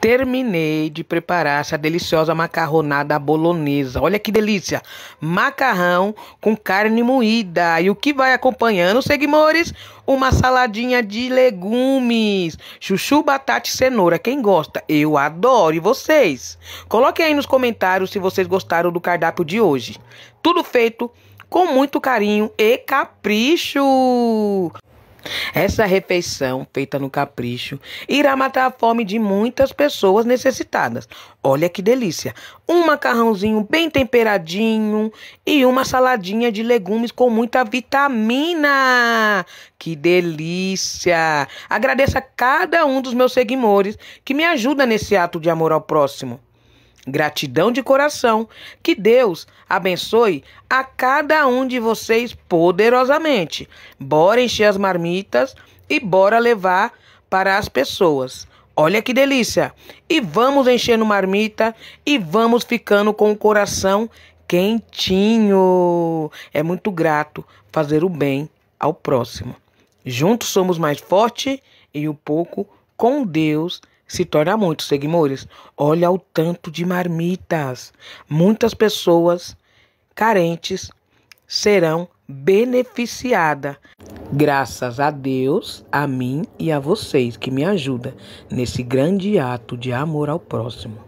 Terminei de preparar essa deliciosa macarronada bolonesa. Olha que delícia! Macarrão com carne moída. E o que vai acompanhando, seguimores? Uma saladinha de legumes. Chuchu, batata e cenoura. Quem gosta? Eu adoro. E vocês? Coloquem aí nos comentários se vocês gostaram do cardápio de hoje. Tudo feito com muito carinho e capricho. Essa refeição, feita no capricho, irá matar a fome de muitas pessoas necessitadas. Olha que delícia! Um macarrãozinho bem temperadinho e uma saladinha de legumes com muita vitamina. Que delícia! Agradeço a cada um dos meus seguidores que me ajuda nesse ato de amor ao próximo. Gratidão de coração. Que Deus abençoe a cada um de vocês poderosamente. Bora encher as marmitas e bora levar para as pessoas. Olha que delícia! E vamos enchendo marmita e vamos ficando com o coração quentinho. É muito grato fazer o bem ao próximo. Juntos somos mais forte e o um pouco com Deus se torna muito seguidores. Olha o tanto de marmitas. Muitas pessoas carentes serão beneficiadas. Graças a Deus, a mim e a vocês que me ajudam nesse grande ato de amor ao próximo.